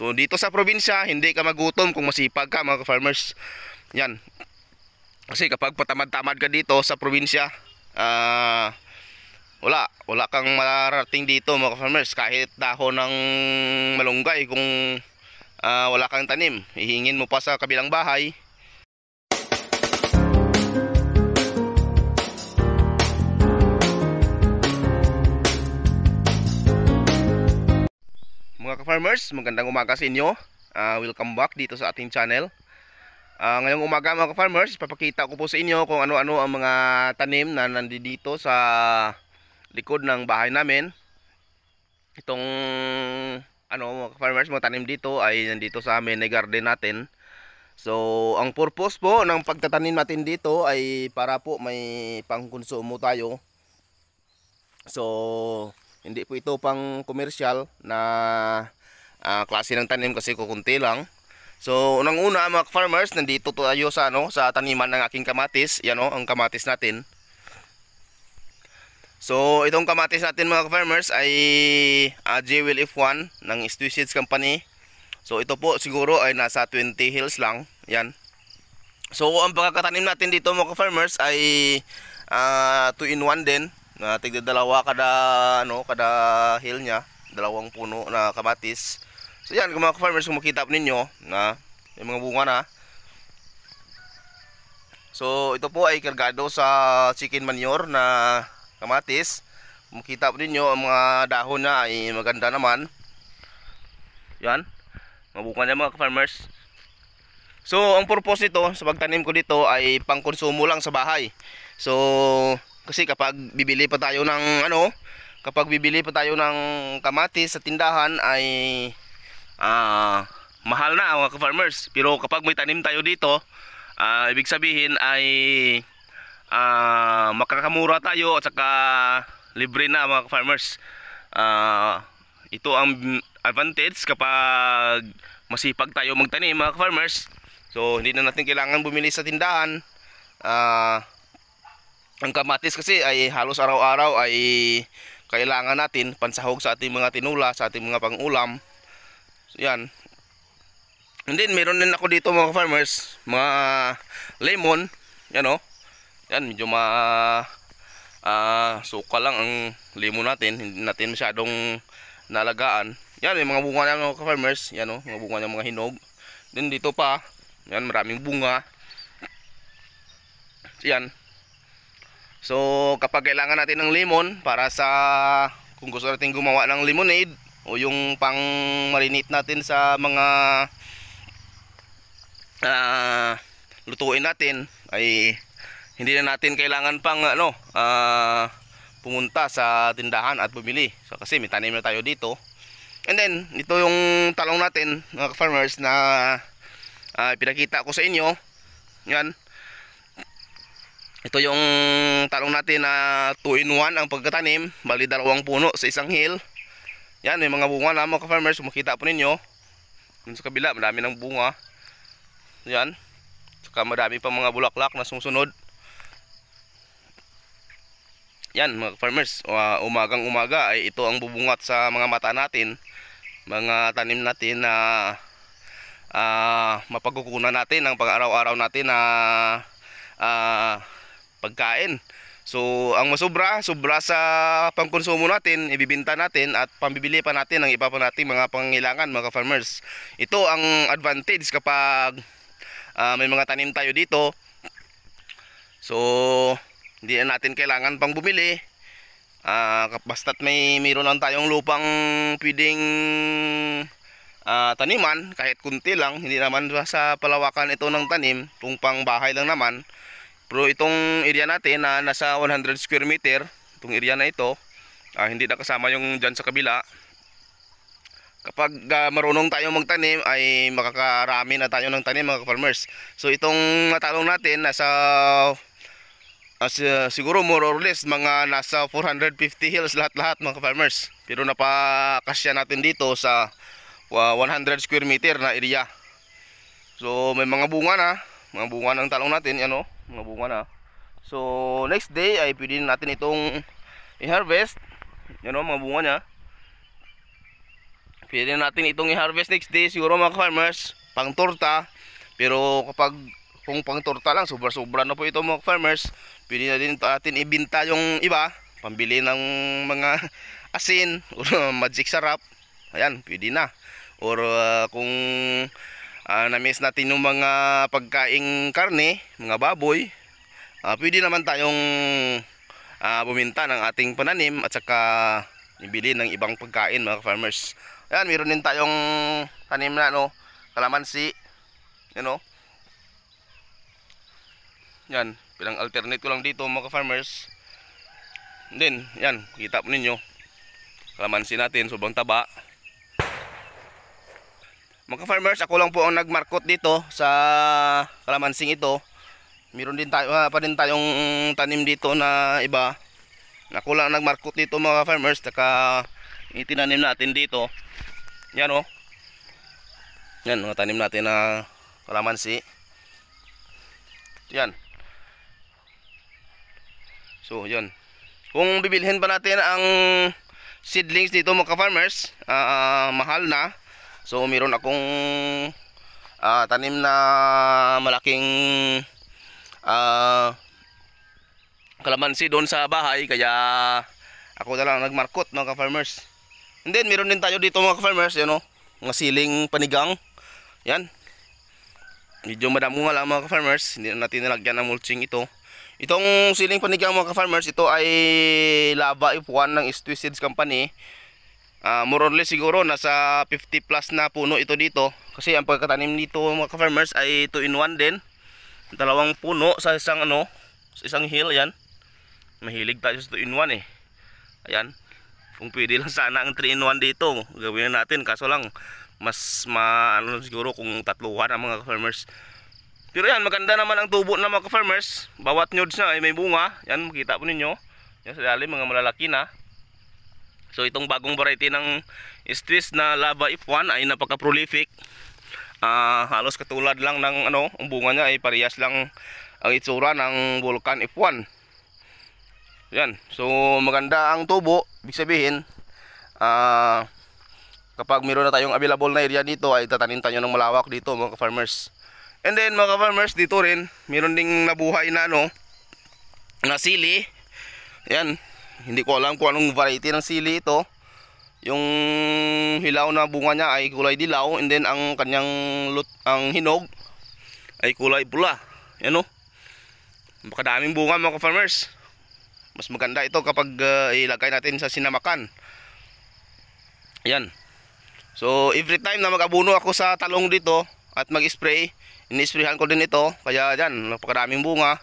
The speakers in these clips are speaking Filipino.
So dito sa probinsya, hindi ka magutom kung masipag ka mga farmers. Yan. Kasi kapag patamad-tamad ka dito sa probinsya, ah uh, wala, wala kang mararating dito mga farmers kahit dahon ng malunggay kung uh, wala kang tanim, ihingin mo pa sa kabilang bahay. mga ka-farmers, magandang umaga sa inyo. Uh, welcome back dito sa ating channel. Uh, ngayong umaga mga ka-farmers, papakita ko po sa inyo kung ano-ano ang mga tanim na nandito sa likod ng bahay namin. Itong ano mga ka-farmers, mga tanim dito ay nandito sa amin na garden natin. So, ang purpose po ng pagtatanim natin dito ay para po may pangkonsumo tayo. So, hindi po ito pang commercial na uh, klase ng tanim kasi kukunti lang. So, unang-una mga farmers, nandito tayo sa, ano, sa taniman ng aking kamatis. Yan o, oh, ang kamatis natin. So, itong kamatis natin mga farmers ay uh, ah, Jewel F1 ng Stew Company. So, ito po siguro ay nasa 20 hills lang. Yan. So, ang pagkakatanim natin dito mga farmers ay 2 in 1 din na tigda dalawa kada ano kada hill niya dalawang puno na kamatis so yan kung mga farmers kung makita po ninyo na yung mga bunga na so ito po ay kargado sa chicken manure na kamatis kung makita po ninyo ang mga dahon na ay maganda naman yan mga bunga na mga farmers so ang purpose nito sa pagtanim ko dito ay pangkonsumo lang sa bahay so kasi kapag bibili pa tayo ng ano, kapag bibili pa tayo ng kamatis sa tindahan ay uh, mahal na mga farmers Pero kapag may tanim tayo dito, uh, ibig sabihin ay uh, makakamura tayo at saka libre na mga farmers Uh, ito ang advantage kapag masipag tayo magtanim mga farmers. So hindi na natin kailangan bumili sa tindahan. Ah... Uh, ang kamatis kasi ay halos araw-araw ay kailangan natin pansahog sa ating mga tinula, sa ating mga pangulam. So, yan. And then, meron din ako dito mga farmers, mga lemon, yan o. Oh. Yan, medyo ma uh, suka lang ang lemon natin, hindi natin masyadong nalagaan. Yan, yung mga bunga ng mga farmers, yan o, oh, mga bunga ng mga hinog. Then dito pa, yan, maraming bunga. So, yan, So kapag kailangan natin ng lemon para sa kung gusto natin gumawa ng lemonade o yung pang marinate natin sa mga uh, lutuin natin ay hindi na natin kailangan pang ano uh, pumunta sa tindahan at bumili. So kasi may tanim na tayo dito. And then ito yung talong natin mga farmers na uh, pinakita ko sa inyo. Yan ito yung talong natin na 2 in 1 ang pagkatanim. Bali dalawang puno sa isang hill. Yan, may mga bunga na mga farmers. makita po ninyo. Dun sa kabila, marami ng bunga. Yan. Saka marami pa mga bulaklak na sumusunod. Yan mga farmers, ah, umagang umaga ay ito ang bubungat sa mga mata natin. Mga tanim natin na uh, mapagkukunan natin ng pag araw araw natin na uh, uh, pagkain. So, ang masobra, sobra sa pangkonsumo natin, ibibinta natin at pambibili pa natin ng iba pa nating mga pangangailangan mga farmers. Ito ang advantage kapag uh, may mga tanim tayo dito. So, hindi na natin kailangan pang bumili. Uh, basta't may meron lang tayong lupang pwedeng uh, taniman, kahit kunti lang, hindi naman sa palawakan ito ng tanim, kung pang bahay lang naman. Pero itong area natin na nasa 100 square meter, itong area na ito, ah, hindi na kasama yung dyan sa kabila. Kapag ah, marunong tayo magtanim ay makakarami na tayo ng tanim mga farmers. So itong natalong natin nasa as, uh, siguro more or less mga nasa 450 hills lahat-lahat mga farmers pero napakasya natin dito sa uh, ah, 100 square meter na area so may mga bunga na mga bunga ng talong natin ano mga bunga na so next day ay pwede natin itong i-harvest yan o mga bunga niya pwede natin itong i-harvest next day siguro mga farmers pang torta pero kapag kung pang torta lang sobra sobra na po ito mga farmers pwede na din natin ibinta yung iba pambili ng mga asin or magic sarap ayan pwede na or uh, kung uh, na-miss natin yung mga pagkaing karne, mga baboy, uh, pwede naman tayong uh, buminta ng ating pananim at saka ibili ng ibang pagkain mga farmers. Ayan, meron din tayong tanim na no, kalamansi, you oh. know. Yan, bilang alternate ko lang dito mga farmers. Then, yan, kita po ninyo. Kalamansi natin, sobrang taba. Mga farmers, ako lang po ang nagmarkot dito sa kalamansing ito. Meron din tayo uh, pa din tayong tanim dito na iba. Ako lang ang nagmarkot dito mga farmers, taka itinanim natin dito. Yan oh. Yan, mga tanim natin na kalamansi. Yan. So, yan. Kung bibilhin pa natin ang seedlings dito mga farmers, uh, mahal na So meron akong uh, tanim na malaking uh, kalamansi doon sa bahay kaya ako na lang nagmarkot mga ka-farmers. And then meron din tayo dito mga ka-farmers, yan o, mga siling panigang. Yan. Medyo madamo nga lang mga ka-farmers, hindi natin nilagyan ng mulching ito. Itong siling panigang mga ka-farmers, ito ay laba F1 ng East Company uh, more or less siguro nasa 50 plus na puno ito dito kasi ang pagkatanim dito mga farmers ay 2 in 1 din dalawang puno sa isang ano sa isang hill yan mahilig tayo sa 2 in 1 eh ayan kung pwede lang sana ang 3 in 1 dito gawin natin kaso lang mas maano siguro kung tatluhan ang mga farmers pero yan maganda naman ang tubo ng mga farmers bawat nudes na ay may bunga yan makita po ninyo yan sa dali mga malalaki na So itong bagong variety ng stress na lava F1 ay napaka-prolific. Uh, halos katulad lang ng ano, ang bunga niya ay parehas lang ang itsura ng Vulcan F1. Yan. So maganda ang tubo, ibig sabihin uh, kapag meron na tayong available na area dito ay tatanim tayo ng malawak dito mga farmers. And then mga farmers dito rin, meron ding nabuhay na ano na sili. Yan, hindi ko alam kung anong variety ng sili ito. Yung hilaw na bunga niya ay kulay dilaw and then ang kanyang lut ang hinog ay kulay pula. Yan o. Oh. Makadaming bunga mga farmers. Mas maganda ito kapag uh, ilagay natin sa sinamakan. Yan. So every time na magabuno ako sa talong dito at mag-spray, ini ko din ito. Kaya yan, napakadaming bunga.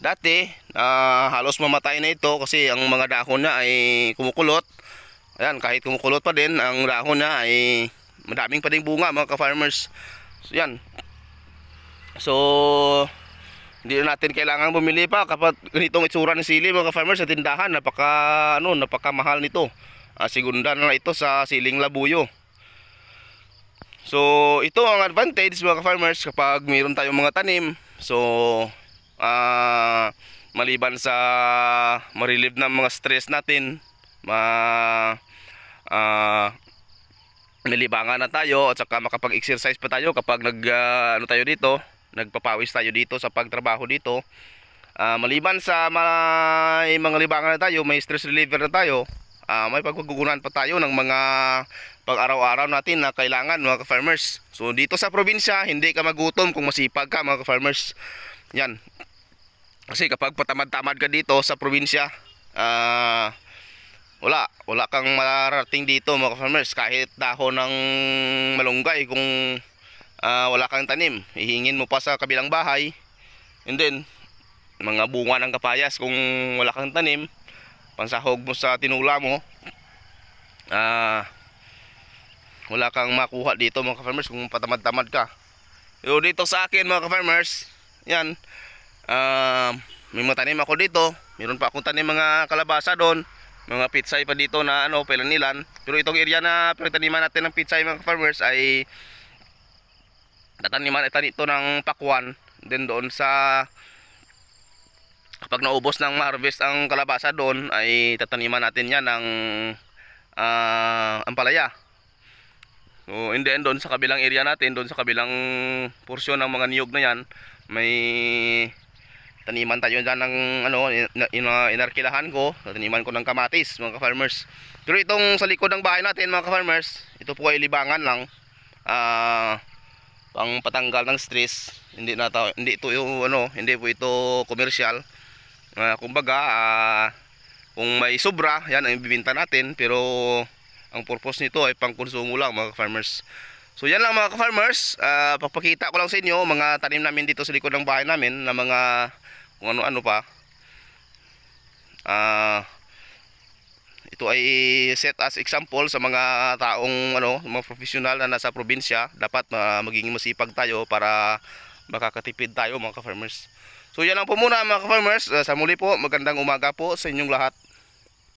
Dati, uh, halos mamatay na ito kasi ang mga dahon na ay kumukulot. Ayan, kahit kumukulot pa din, ang dahon na ay madaming pa din bunga mga ka-farmers. So, yan. So, hindi na natin kailangan bumili pa kapag ganitong itsura ng sili mga ka-farmers sa tindahan. Napaka, ano, napakamahal nito. Uh, ah, segunda na ito sa siling labuyo. So, ito ang advantage mga ka-farmers kapag mayroon tayong mga tanim. So, uh, maliban sa ma ng mga stress natin ma uh, nilibangan na tayo at saka makapag-exercise pa tayo kapag nag uh, ano tayo dito nagpapawis tayo dito sa pagtrabaho dito uh, maliban sa may mga libangan na tayo may stress reliever na tayo uh, may pagkukunan pa tayo ng mga pag-araw-araw natin na kailangan mga farmers so dito sa probinsya hindi ka magutom kung masipag ka mga farmers yan kasi kapag patamad-tamad ka dito sa probinsya, ah, uh, wala wala kang mararating dito mga farmers kahit dahon ng malunggay kung uh, wala kang tanim ihingin mo pa sa kabilang bahay and then mga bunga ng kapayas kung wala kang tanim pansahog mo sa tinula mo uh, wala kang makuha dito mga farmers kung patamad-tamad ka so dito sa akin mga farmers yan um, may mga tanim ako dito meron pa akong tanim mga kalabasa doon mga pitsay pa dito na ano pelanilan pero itong area na pinagtaniman natin ng pitsay mga farmers ay tataniman ito dito ng pakwan then doon sa kapag naubos ng harvest ang kalabasa doon ay tataniman natin yan ng uh, ampalaya So, in the end, doon sa kabilang area natin, doon sa kabilang porsyon ng mga niyog na yan, may taniman tayo dyan ng ano, in, in, ah, inarkilahan ko taniman ko ng kamatis mga ka-farmers pero itong sa likod ng bahay natin mga ka-farmers ito po ay libangan lang uh, pang patanggal ng stress hindi na to, hindi ito yung ano hindi po ito commercial uh, kumbaga uh, kung may sobra yan ang ibibinta natin pero ang purpose nito ay pang konsumo lang mga farmers So yan lang mga ka-farmers, uh, papakita ko lang sa inyo mga tanim namin dito sa likod ng bahay namin na mga kung ano-ano pa. Uh, ito ay set as example sa mga taong ano, mga professional na nasa probinsya. Dapat uh, maging masipag tayo para makakatipid tayo mga ka-farmers. So yan lang po muna mga ka-farmers. Uh, sa muli po, magandang umaga po sa inyong lahat.